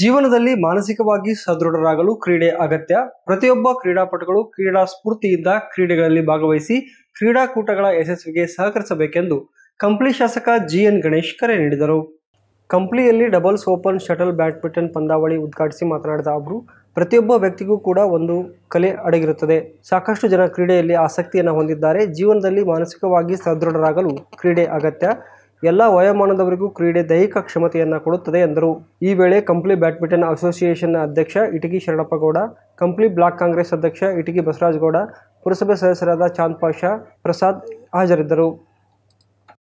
ಜೀವನದಲ್ಲಿ ಮಾನಸಿಕವಾಗಿ ಸದೃಢರಾಗಲು ಕ್ರೀಡೆ ಅಗತ್ಯ ಪ್ರತಿಯೊಬ್ಬ ಕ್ರೀಡಾಪಟುಗಳು ಕ್ರೀಡಾ ಸ್ಫೂರ್ತಿಯಿಂದ ಕ್ರೀಡೆಗಳಲ್ಲಿ ಭಾಗವಹಿಸಿ ಕ್ರೀಡಾಕೂಟಗಳ ಯಶಸ್ವಿಗೆ ಸಹಕರಿಸಬೇಕೆಂದು ಕಂಪ್ಲಿ ಶಾಸಕ ಜಿಎನ್ ಗಣೇಶ್ ಕರೆ ನೀಡಿದರು ಕಂಪ್ಲಿಯಲ್ಲಿ ಡಬಲ್ಸ್ ಓಪನ್ ಶಟಲ್ ಬ್ಯಾಡ್ಮಿಂಟನ್ ಪಂದ್ಯಾವಳಿ ಉದ್ಘಾಟಿಸಿ ಮಾತನಾಡಿದ ಅವರು ಪ್ರತಿಯೊಬ್ಬ ವ್ಯಕ್ತಿಗೂ ಕೂಡ ಒಂದು ಕಲೆ ಅಡಗಿರುತ್ತದೆ ಸಾಕಷ್ಟು ಜನ ಕ್ರೀಡೆಯಲ್ಲಿ ಆಸಕ್ತಿಯನ್ನು ಹೊಂದಿದ್ದಾರೆ ಜೀವನದಲ್ಲಿ ಮಾನಸಿಕವಾಗಿ ಸದೃಢರಾಗಲು ಕ್ರೀಡೆ ಅಗತ್ಯ ಎಲ್ಲ ವಯೋಮಾನದವರಿಗೂ ಕ್ರೀಡೆ ದೈಹಿಕ ಕ್ಷಮತೆಯನ್ನು ಕೊಡುತ್ತದೆ ಎಂದರು ಈ ವೇಳೆ ಕಂಪ್ಲಿ ಬ್ಯಾಡ್ಮಿಂಟನ್ ಅಸೋಸಿಯೇಷನ್ ಅಧ್ಯಕ್ಷ ಇಟಗಿ ಶರಣಪ್ಪಗೌಡ ಕಂಪ್ಲಿ ಬ್ಲಾಕ್ ಕಾಂಗ್ರೆಸ್ ಅಧ್ಯಕ್ಷ ಇಟಗಿ ಬಸವರಾಜಗೌಡ ಪುರಸಭೆ ಸದಸ್ಯರಾದ ಚಾಂದ್ ಪಾಷಾ ಪ್ರಸಾದ್ ಹಾಜರಿದ್ದರು